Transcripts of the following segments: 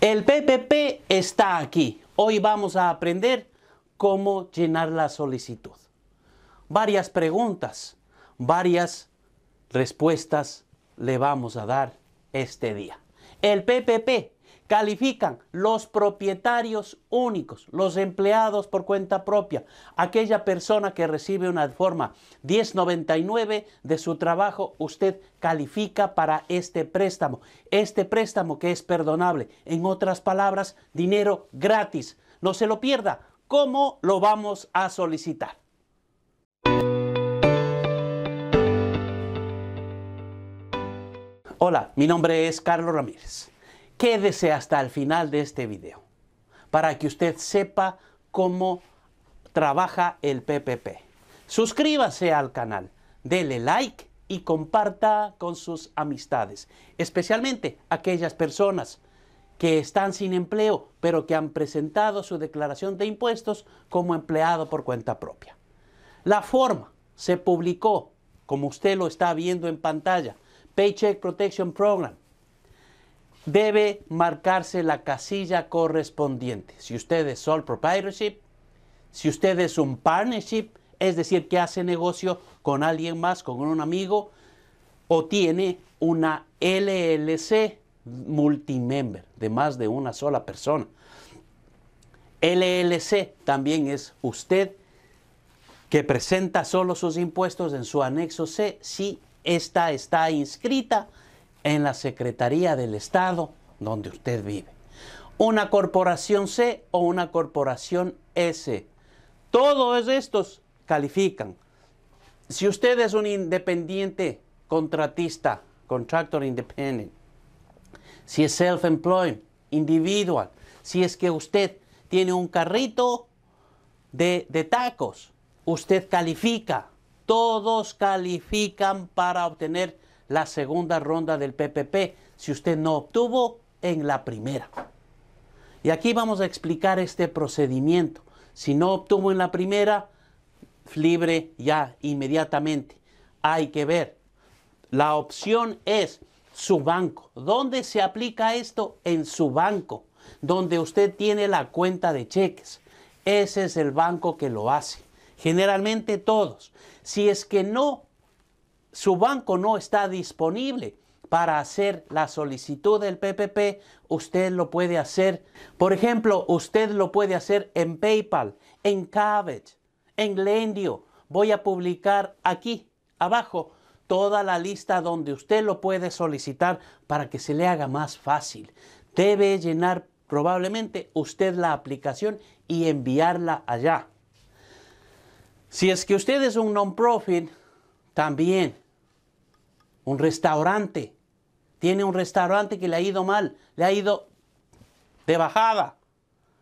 El PPP está aquí. Hoy vamos a aprender cómo llenar la solicitud. Varias preguntas, varias respuestas le vamos a dar este día. El PPP Califican los propietarios únicos, los empleados por cuenta propia, aquella persona que recibe una forma 1099 de su trabajo, usted califica para este préstamo, este préstamo que es perdonable, en otras palabras, dinero gratis. No se lo pierda. ¿Cómo lo vamos a solicitar? Hola, mi nombre es Carlos Ramírez. Quédese hasta el final de este video para que usted sepa cómo trabaja el PPP. Suscríbase al canal, dele like y comparta con sus amistades, especialmente aquellas personas que están sin empleo, pero que han presentado su declaración de impuestos como empleado por cuenta propia. La forma se publicó, como usted lo está viendo en pantalla, Paycheck Protection Program, debe marcarse la casilla correspondiente. Si usted es sole proprietorship, si usted es un partnership, es decir, que hace negocio con alguien más, con un amigo, o tiene una LLC multimember de más de una sola persona. LLC también es usted que presenta solo sus impuestos en su anexo C si esta está inscrita en la Secretaría del Estado donde usted vive. Una corporación C o una corporación S. Todos estos califican. Si usted es un independiente contratista, contractor independent, si es self-employed, individual, si es que usted tiene un carrito de, de tacos, usted califica. Todos califican para obtener la segunda ronda del PPP si usted no obtuvo en la primera. Y aquí vamos a explicar este procedimiento. Si no obtuvo en la primera, libre ya inmediatamente. Hay que ver. La opción es su banco. ¿Dónde se aplica esto? En su banco, donde usted tiene la cuenta de cheques. Ese es el banco que lo hace. Generalmente todos. Si es que no su banco no está disponible para hacer la solicitud del PPP, usted lo puede hacer. Por ejemplo, usted lo puede hacer en PayPal, en Cabbage, en Lendio. Voy a publicar aquí abajo toda la lista donde usted lo puede solicitar para que se le haga más fácil. Debe llenar probablemente usted la aplicación y enviarla allá. Si es que usted es un non-profit, también un restaurante. Tiene un restaurante que le ha ido mal, le ha ido de bajada.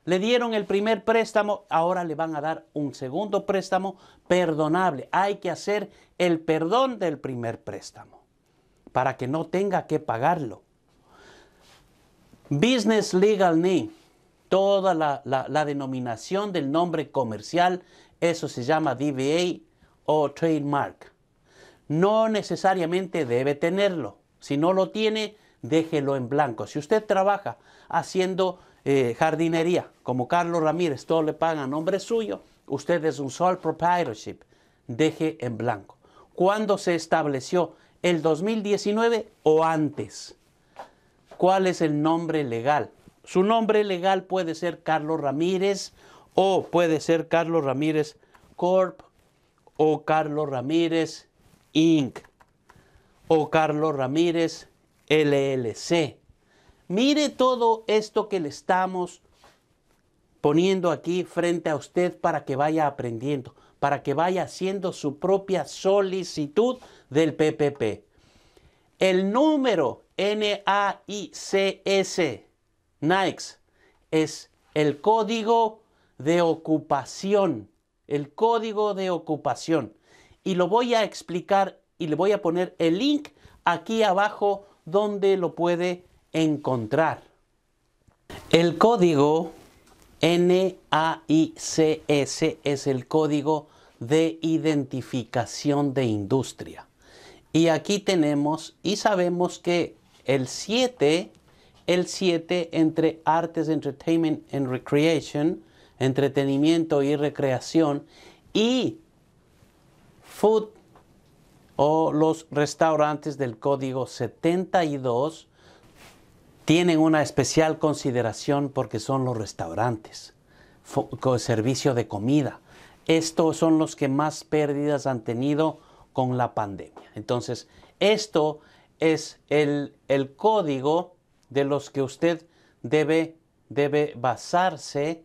Le dieron el primer préstamo, ahora le van a dar un segundo préstamo perdonable. Hay que hacer el perdón del primer préstamo para que no tenga que pagarlo. Business Legal Name, toda la, denominación del nombre comercial, eso se llama DBA o trademark no necesariamente debe tenerlo. Si no lo tiene, déjelo en blanco. Si usted trabaja haciendo eh, jardinería, como Carlos Ramírez, todo le pagan a nombre suyo, usted es un sole proprietorship, deje en blanco. ¿Cuándo se estableció? ¿El 2019 o antes? ¿Cuál es el nombre legal? Su nombre legal puede ser Carlos Ramírez o puede ser Carlos Ramírez Corp o Carlos Ramírez Inc. o Carlos Ramírez LLC. Mire todo esto que le estamos poniendo aquí frente a usted para que vaya aprendiendo, para que vaya haciendo su propia solicitud del PPP. El número NAICS, NAICS, es el código de ocupación, el código de ocupación y lo voy a explicar y le voy a poner el link aquí abajo donde lo puede encontrar. El código NAICS es el código de identificación de industria. Y aquí tenemos y sabemos que el 7, el 7 entre artes, entertainment and recreation, entretenimiento y recreación, y food o los restaurantes del código 72 tienen una especial consideración porque son los restaurantes, con servicio de comida. Estos son los que más pérdidas han tenido con la pandemia. Entonces, esto es el, código de los que usted debe, debe basarse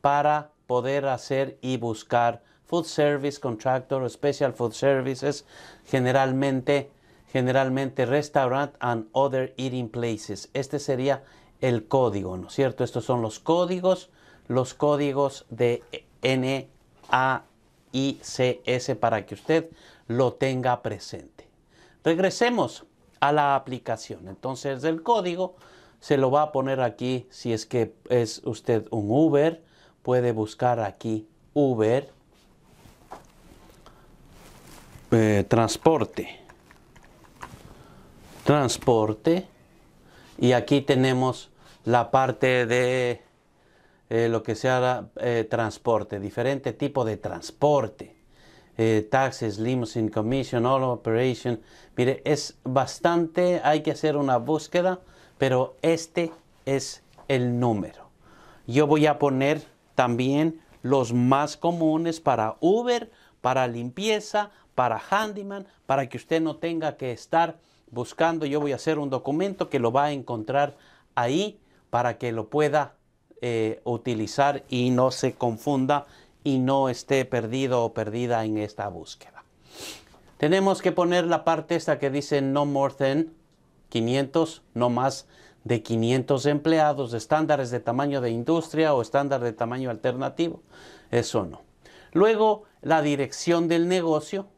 para poder hacer y buscar food service contractor special food services, generalmente, generalmente restaurant and other eating places. Este sería el código, ¿no es cierto? Estos son los códigos, los códigos de NAICS para que usted lo tenga presente. Regresemos a la aplicación. Entonces, el código se lo va a poner aquí si es que es usted un Uber, puede buscar aquí Uber eh, transporte. Transporte. Y aquí tenemos la parte de eh, lo que sea eh, transporte, diferente tipo de transporte. Eh, taxes, limousine, commission, all operation. Mire, es bastante, hay que hacer una búsqueda, pero este es el número. Yo voy a poner también los más comunes para Uber, para limpieza, para handyman, para que usted no tenga que estar buscando. Yo voy a hacer un documento que lo va a encontrar ahí para que lo pueda eh, utilizar y no se confunda y no esté perdido o perdida en esta búsqueda. Tenemos que poner la parte esta que dice no more than 500, no más de 500 empleados, estándares de tamaño de industria o estándar de tamaño alternativo. Eso no. Luego, la dirección del negocio,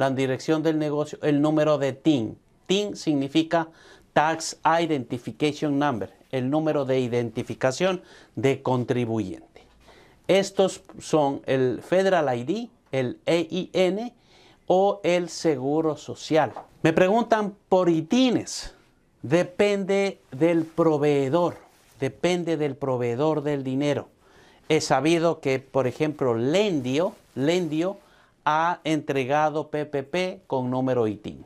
la dirección del negocio, el número de TIN. TIN significa Tax Identification Number, el número de identificación de contribuyente. Estos son el Federal ID, el EIN o el Seguro Social. Me preguntan por ITINES. Depende del proveedor, depende del proveedor del dinero. He sabido que, por ejemplo, Lendio, Lendio, ha entregado PPP con número ITIN.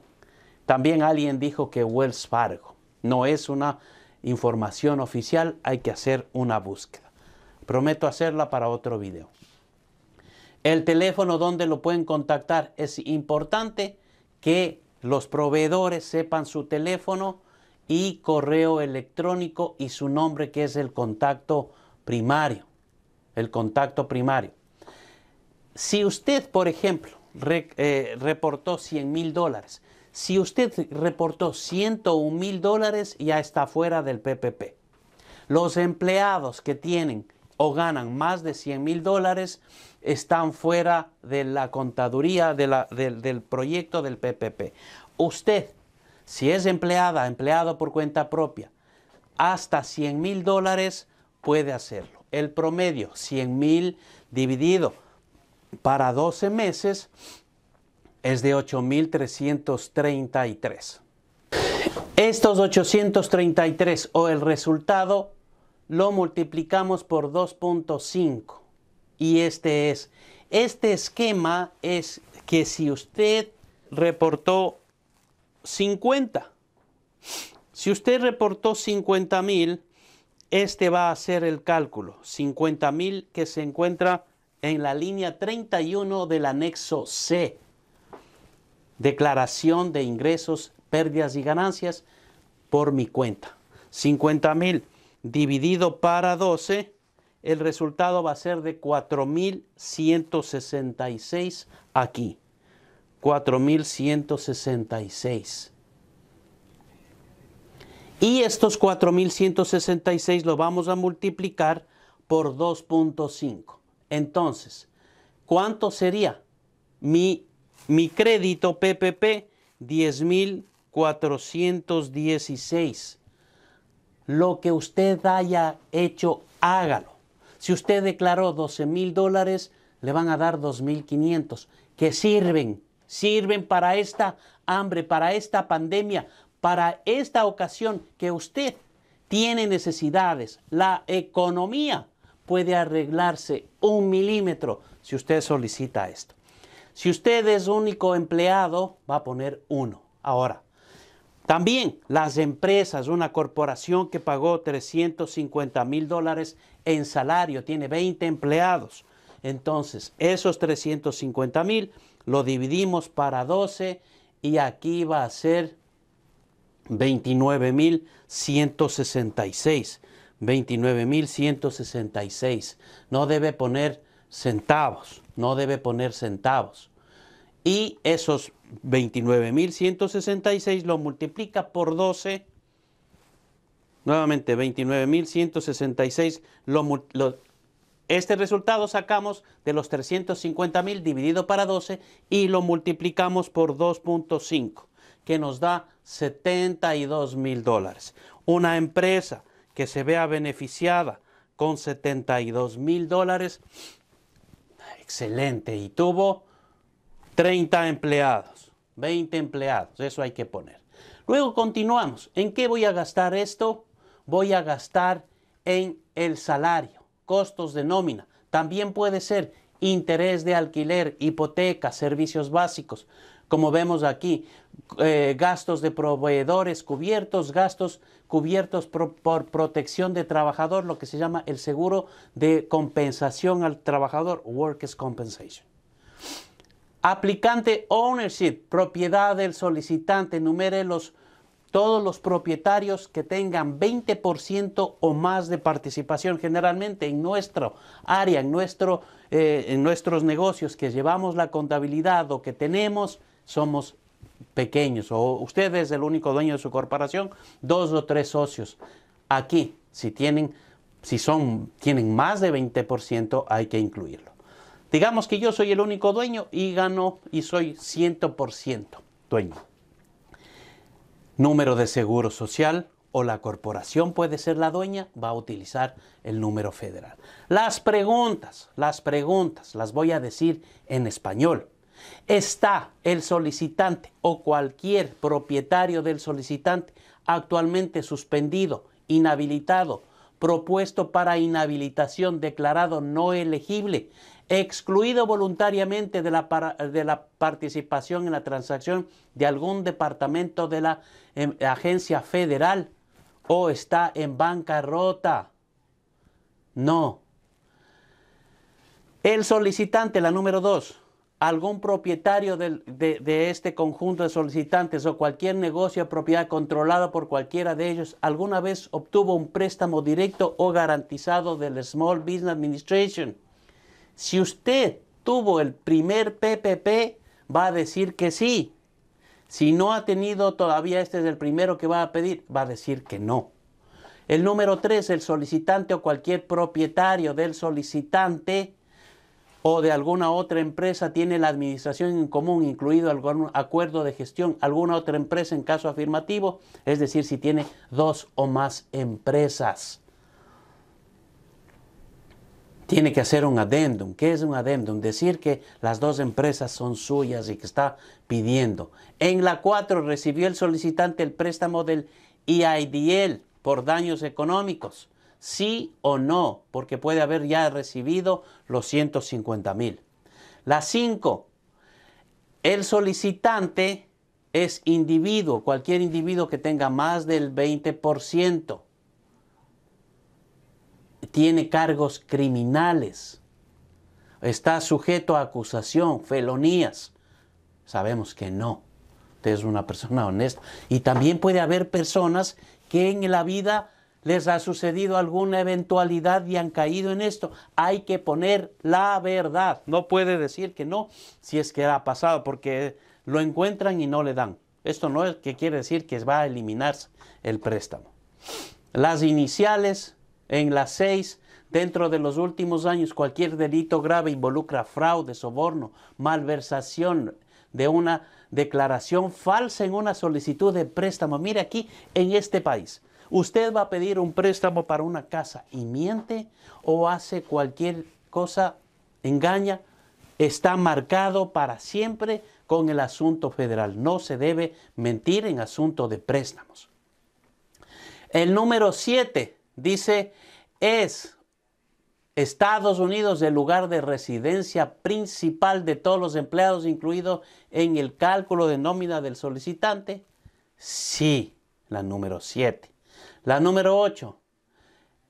También alguien dijo que Wells Fargo no es una información oficial, hay que hacer una búsqueda. Prometo hacerla para otro video. El teléfono donde lo pueden contactar es importante que los proveedores sepan su teléfono y correo electrónico y su nombre que es el contacto primario. El contacto primario. Si usted, por ejemplo, eh, reportó 100 mil dólares, si usted reportó 101 mil dólares, ya está fuera del PPP. Los empleados que tienen o ganan más de 100 mil dólares están fuera de la contaduría del proyecto del PPP. Usted, si es empleada, empleado por cuenta propia, hasta 100 mil dólares puede hacerlo. El promedio, 100 mil dividido para 12 meses es de 8.333. Estos 833 o el resultado lo multiplicamos por 2.5 y este es, este esquema es que si usted reportó 50, si usted reportó 50.000 este va a ser el cálculo, 50.000 que se encuentra en la línea 31 del anexo C, declaración de ingresos, pérdidas y ganancias por mi cuenta. 50,000 dividido para 12, el resultado va a ser de 4.166 aquí. 4.166. Y estos 4.166 lo vamos a multiplicar por 2.5. Entonces, ¿cuánto sería mi, mi crédito PPP? 10.416. Lo que usted haya hecho, hágalo. Si usted declaró 12 mil dólares, le van a dar 2.500, que sirven, sirven para esta hambre, para esta pandemia, para esta ocasión que usted tiene necesidades, la economía puede arreglarse un milímetro si usted solicita esto. Si usted es único empleado, va a poner uno. Ahora, también las empresas, una corporación que pagó 350 mil dólares en salario, tiene 20 empleados. Entonces, esos 350 mil lo dividimos para 12 y aquí va a ser 166 29.166. No debe poner centavos, no debe poner centavos. Y esos 29.166 lo multiplica por 12. Nuevamente, 29.166. Lo, lo, este resultado sacamos de los mil dividido para 12 y lo multiplicamos por 2.5, que nos da 72 mil dólares. Una empresa que se vea beneficiada con 72 mil dólares, excelente. Y tuvo 30 empleados, 20 empleados, eso hay que poner. Luego continuamos. ¿En qué voy a gastar esto? Voy a gastar en el salario, costos de nómina. También puede ser interés de alquiler, hipoteca, servicios básicos como vemos aquí, eh, gastos de proveedores cubiertos, gastos cubiertos por, protección de trabajador, lo que se llama el seguro de compensación al trabajador, Workers' Compensation. Aplicante ownership, propiedad del solicitante, numere los, todos los propietarios que tengan 20% o más de participación. Generalmente en nuestro área, en, nuestro, eh, en nuestros negocios que llevamos la contabilidad o que tenemos somos pequeños o usted es el único dueño de su corporación, dos o tres socios. Aquí, si tienen, si son, tienen más de 20%, hay que incluirlo. Digamos que yo soy el único dueño y gano y soy 100% dueño. Número de seguro social o la corporación puede ser la dueña, va a utilizar el número federal. Las preguntas, las preguntas, las voy a decir en español ¿Está el solicitante o cualquier propietario del solicitante actualmente suspendido, inhabilitado, propuesto para inhabilitación, declarado no elegible, excluido voluntariamente de la, de la participación en la transacción de algún departamento de la em, agencia federal o está en bancarrota? No. El solicitante, la número dos, algún propietario de, este conjunto de solicitantes o cualquier negocio o propiedad controlada por cualquiera de ellos alguna vez obtuvo un préstamo directo o garantizado del Small Business Administration. Si usted tuvo el primer PPP, va a decir que sí. Si no ha tenido todavía, este es el primero que va a pedir, va a decir que no. El número tres, el solicitante o cualquier propietario del solicitante o de alguna otra empresa tiene la administración en común, incluido algún acuerdo de gestión, alguna otra empresa en caso afirmativo, es decir, si tiene dos o más empresas. Tiene que hacer un adendum. ¿Qué es un adendum? Decir que las dos empresas son suyas y que está pidiendo. En la 4 recibió el solicitante el préstamo del EIDL por daños económicos sí o no, porque puede haber ya recibido los 150 mil. La 5, el solicitante es individuo, cualquier individuo que tenga más del 20%. Tiene cargos criminales. Está sujeto a acusación, felonías. Sabemos que no. Usted es una persona honesta. Y también puede haber personas que en la vida les ha sucedido alguna eventualidad y han caído en esto. Hay que poner la verdad. No puede decir que no si es que ha pasado, porque lo encuentran y no le dan. Esto no es que quiere decir que va a eliminarse el préstamo. Las iniciales en las seis Dentro de los últimos años, cualquier delito grave involucra fraude, soborno, malversación de una declaración falsa en una solicitud de préstamo. Mire aquí, en este país, Usted va a pedir un préstamo para una casa y miente o hace cualquier cosa, engaña, está marcado para siempre con el asunto federal. No se debe mentir en asunto de préstamos. El número 7 dice, es Estados Unidos el lugar de residencia principal de todos los empleados incluidos en el cálculo de nómina del solicitante. Sí, la número 7. La número 8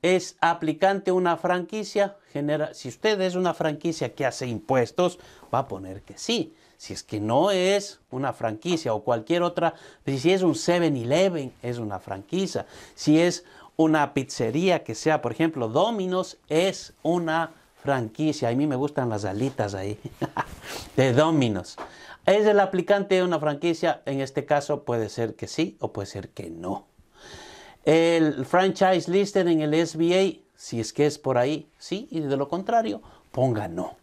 es aplicante una franquicia. Genera, si usted es una franquicia que hace impuestos, va a poner que sí. Si es que no es una franquicia o cualquier otra, pues, si es un 7-Eleven, es una franquicia. Si es una pizzería que sea, por ejemplo, Domino's, es una franquicia. A mí me gustan las alitas ahí, de Domino's. ¿Es el aplicante de una franquicia? En este caso puede ser que sí o puede ser que no el franchise listed en el SBA, si es que es por ahí, sí, y de lo contrario, ponga no.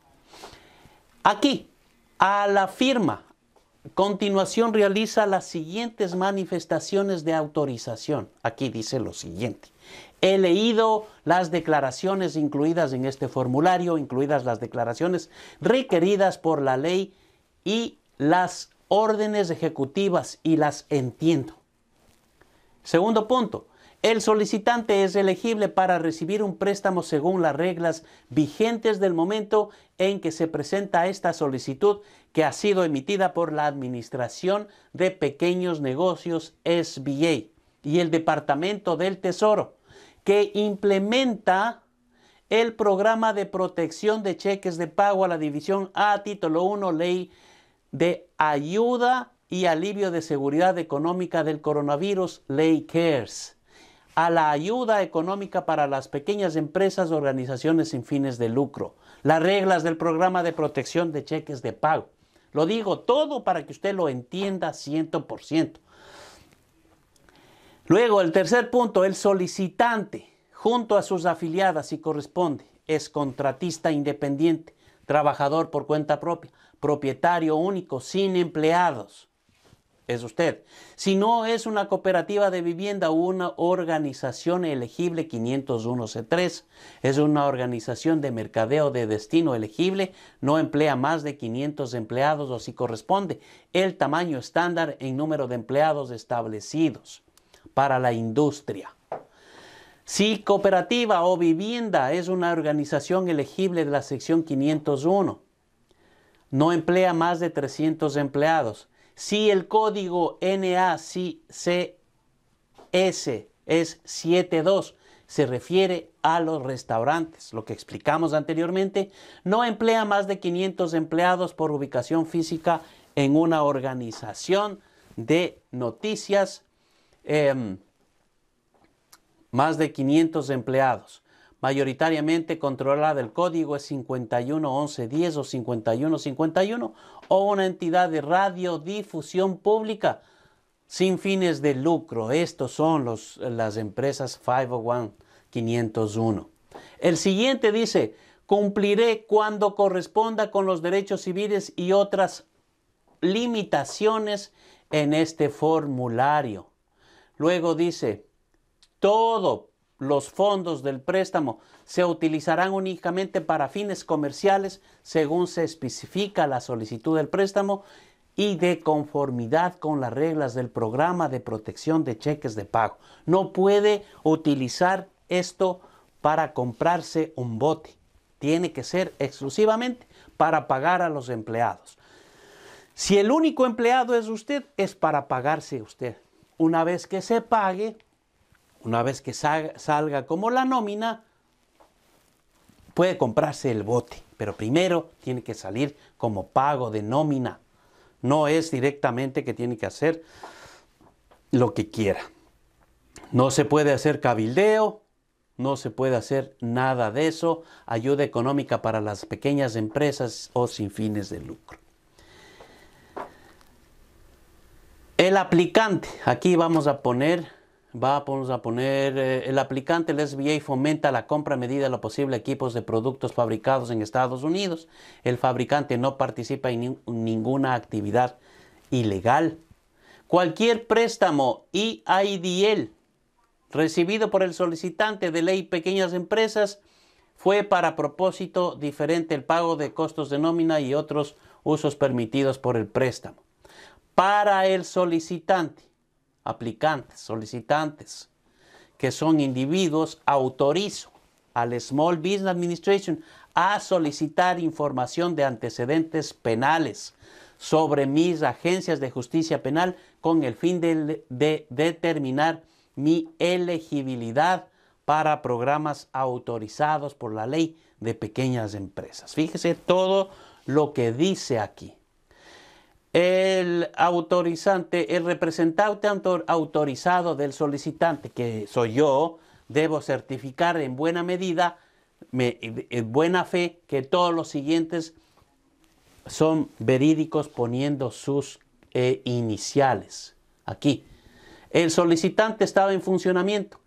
Aquí, a la firma, continuación realiza las siguientes manifestaciones de autorización. Aquí dice lo siguiente. He leído las declaraciones incluidas en este formulario, incluidas las declaraciones requeridas por la ley y las órdenes ejecutivas y las entiendo. Segundo punto, el solicitante es elegible para recibir un préstamo según las reglas vigentes del momento en que se presenta esta solicitud que ha sido emitida por la Administración de Pequeños Negocios SBA y el Departamento del Tesoro, que implementa el programa de protección de cheques de pago a la División A, Título 1, Ley de Ayuda y Alivio de Seguridad Económica del Coronavirus, Ley CARES a la ayuda económica para las pequeñas empresas, organizaciones sin fines de lucro, las reglas del programa de protección de cheques de pago. Lo digo todo para que usted lo entienda 100%. Luego, el tercer punto, el solicitante, junto a sus afiliadas, si corresponde, es contratista independiente, trabajador por cuenta propia, propietario único, sin empleados es usted. Si no es una cooperativa de vivienda o una organización elegible 501C3, es una organización de mercadeo de destino elegible, no emplea más de 500 empleados o si corresponde el tamaño estándar en número de empleados establecidos para la industria. Si cooperativa o vivienda es una organización elegible de la sección 501, no emplea más de 300 empleados si el código NACCS es 72, se refiere a los restaurantes, lo que explicamos anteriormente, no emplea más de 500 empleados por ubicación física en una organización de noticias, em, más de 500 empleados. Mayoritariamente controlada el código es 51110 o 5151 o una entidad de radiodifusión pública sin fines de lucro. Estos son los, las empresas 501 501. El siguiente dice, cumpliré cuando corresponda con los derechos civiles y otras limitaciones en este formulario. Luego dice, todo los fondos del préstamo se utilizarán únicamente para fines comerciales según se especifica la solicitud del préstamo y de conformidad con las reglas del programa de protección de cheques de pago. No puede utilizar esto para comprarse un bote. Tiene que ser exclusivamente para pagar a los empleados. Si el único empleado es usted, es para pagarse usted. Una vez que se pague, una vez que salga como la nómina, puede comprarse el bote, pero primero tiene que salir como pago de nómina. No es directamente que tiene que hacer lo que quiera. No se puede hacer cabildeo, no se puede hacer nada de eso. Ayuda económica para las pequeñas empresas o sin fines de lucro. El aplicante, aquí vamos a poner Vamos a poner, eh, el aplicante, el SBA fomenta la compra a medida de lo posible equipos de productos fabricados en Estados Unidos. El fabricante no participa en ninguna actividad ilegal. Cualquier préstamo e IIDL recibido por el solicitante de ley pequeñas empresas fue para propósito diferente el pago de costos de nómina y otros usos permitidos por el préstamo. Para el solicitante aplicantes, solicitantes, que son individuos, autorizo al Small Business Administration a solicitar información de antecedentes penales sobre mis agencias de justicia penal con el fin de, de determinar mi elegibilidad para programas autorizados por la ley de pequeñas empresas. Fíjese todo lo que dice aquí el autorizante, el representante autorizado del solicitante, que soy yo, debo certificar en buena medida, en buena fe, que todos los siguientes son verídicos poniendo sus eh, iniciales. Aquí. El solicitante estaba en funcionamiento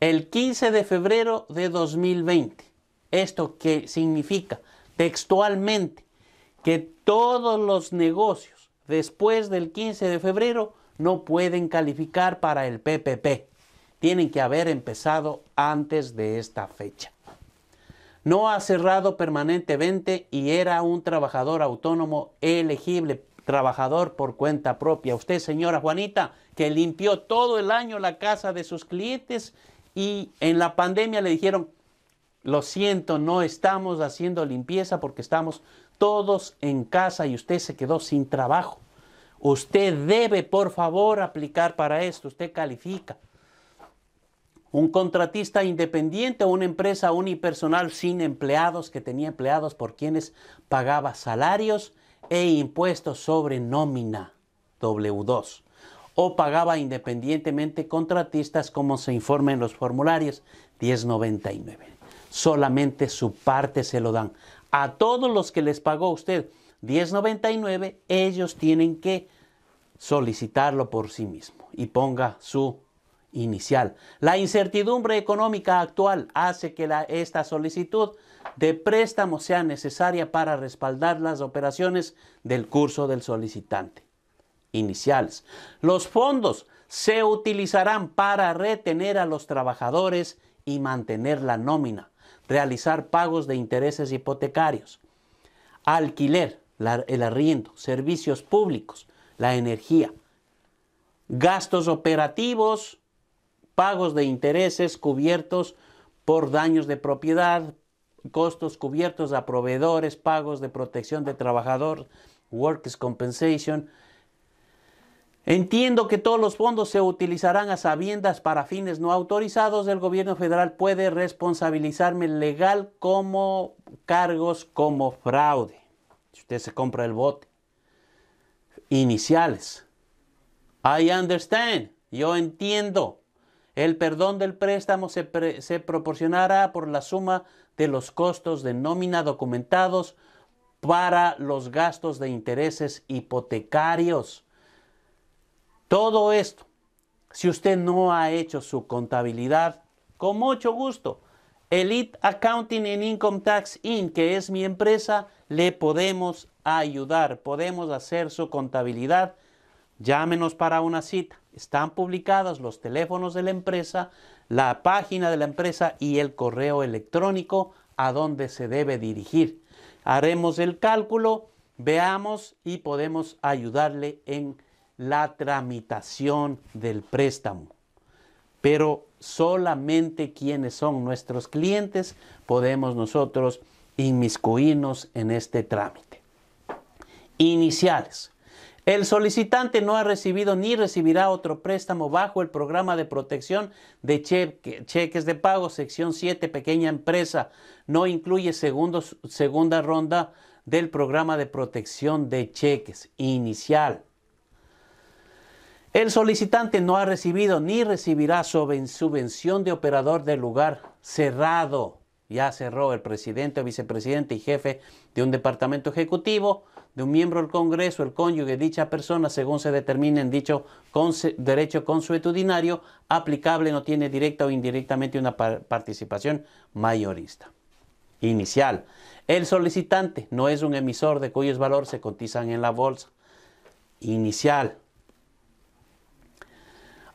el 15 de febrero de 2020. ¿Esto qué significa? Textualmente, que todos los negocios después del 15 de febrero no pueden calificar para el PPP. Tienen que haber empezado antes de esta fecha. No ha cerrado permanentemente y era un trabajador autónomo elegible, trabajador por cuenta propia. Usted, señora Juanita, que limpió todo el año la casa de sus clientes y en la pandemia le dijeron, lo siento, no estamos haciendo limpieza porque estamos todos en casa y usted se quedó sin trabajo. Usted debe, por favor, aplicar para esto. Usted califica. Un contratista independiente o una empresa unipersonal sin empleados que tenía empleados por quienes pagaba salarios e impuestos sobre nómina W2 o pagaba independientemente contratistas como se informa en los formularios 1099. Solamente su parte se lo dan a todos los que les pagó usted 10.99, ellos tienen que solicitarlo por sí mismo y ponga su inicial. La incertidumbre económica actual hace que esta solicitud de préstamo sea necesaria para respaldar las operaciones del curso del solicitante. Iniciales. Los fondos se utilizarán para retener a los trabajadores y mantener la nómina realizar pagos de intereses hipotecarios, alquiler, el arriendo, servicios públicos, la energía, gastos operativos, pagos de intereses cubiertos por daños de propiedad, costos cubiertos a proveedores, pagos de protección de trabajador, workers compensation, Entiendo que todos los fondos se utilizarán a sabiendas para fines no autorizados. El gobierno federal puede responsabilizarme legal como cargos como fraude. Si usted se compra el bote. Iniciales. I understand. Yo entiendo. El perdón del préstamo se, proporcionará por la suma de los costos de nómina documentados para los gastos de intereses hipotecarios todo esto, si usted no ha hecho su contabilidad, con mucho gusto, Elite Accounting and Income Tax Inc., que es mi empresa, le podemos ayudar, podemos hacer su contabilidad. Llámenos para una cita. Están publicados los teléfonos de la empresa, la página de la empresa y el correo electrónico a donde se debe dirigir. Haremos el cálculo, veamos y podemos ayudarle en la tramitación del préstamo. Pero solamente quienes son nuestros clientes podemos nosotros inmiscuirnos en este trámite. Iniciales. El solicitante no ha recibido ni recibirá otro préstamo bajo el programa de protección de cheques de pago, sección 7, pequeña empresa. No incluye segunda ronda del programa de protección de cheques inicial. El solicitante no ha recibido ni recibirá subvención de operador del lugar cerrado. Ya cerró el presidente, o vicepresidente y jefe de un departamento ejecutivo, de un miembro del Congreso, el cónyuge de dicha persona, según se determine en dicho derecho consuetudinario, aplicable no tiene directa o indirectamente una participación mayorista. Inicial. El solicitante no es un emisor de cuyos valores se cotizan en la bolsa. Inicial.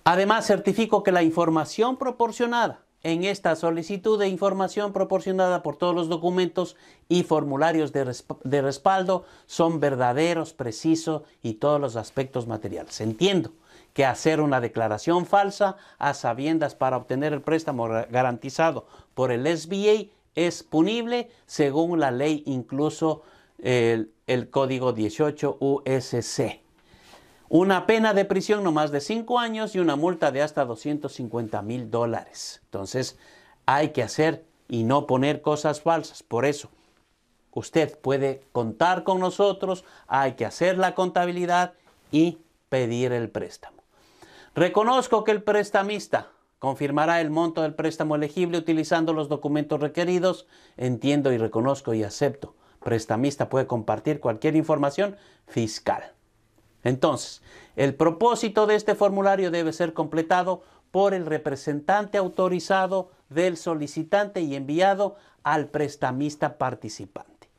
Además, certifico que la información proporcionada en esta solicitud de información proporcionada por todos los documentos y formularios de, de respaldo son verdaderos, precisos y todos los aspectos materiales. Entiendo que hacer una declaración falsa a sabiendas para obtener el préstamo garantizado por el SBA es punible según la ley, incluso el, el código 18 USC una pena de prisión no más de 5 años y una multa de hasta 250 mil dólares. Entonces, hay que hacer y no poner cosas falsas. Por eso, usted puede contar con nosotros, hay que hacer la contabilidad y pedir el préstamo. Reconozco que el prestamista confirmará el monto del préstamo elegible utilizando los documentos requeridos. Entiendo y reconozco y acepto. Prestamista puede compartir cualquier información fiscal. Entonces, el propósito de este formulario debe ser completado por el representante autorizado del solicitante y enviado al prestamista participante.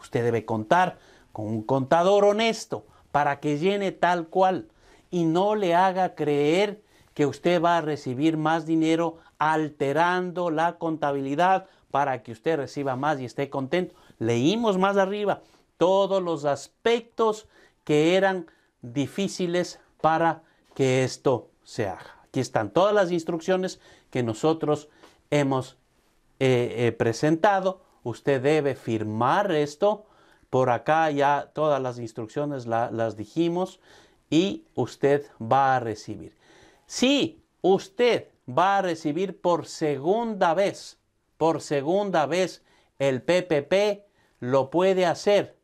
Usted debe contar con un contador honesto para que llene tal cual y no le haga creer que usted va a recibir más dinero alterando la contabilidad para que usted reciba más y esté contento. Leímos más arriba todos los aspectos que eran difíciles para que esto se haga. Aquí están todas las instrucciones que nosotros hemos eh, eh, presentado. Usted debe firmar esto. Por acá ya todas las instrucciones las dijimos y usted va a recibir. Si usted va a recibir por segunda vez, por segunda vez el PPP, lo puede hacer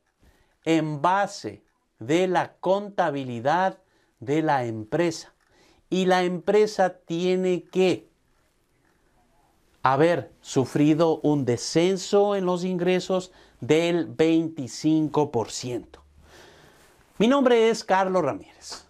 en base de la contabilidad de la empresa. Y la empresa tiene que haber sufrido un descenso en los ingresos del 25%. Mi nombre es Carlos Ramírez.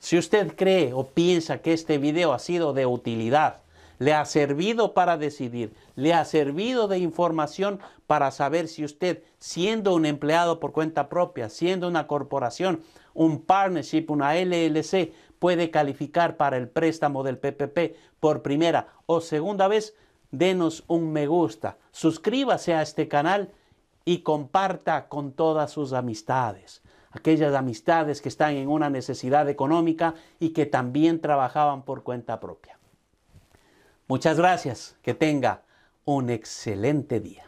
Si usted cree o piensa que este video ha sido de utilidad, le ha servido para decidir, le ha servido de información para saber si usted, siendo un empleado por cuenta propia, siendo una corporación, un partnership, una LLC, puede calificar para el préstamo del PPP por primera o segunda vez, denos un me gusta, suscríbase a este canal y comparta con todas sus amistades aquellas amistades que están en una necesidad económica y que también trabajaban por cuenta propia. Muchas gracias. Que tenga un excelente día.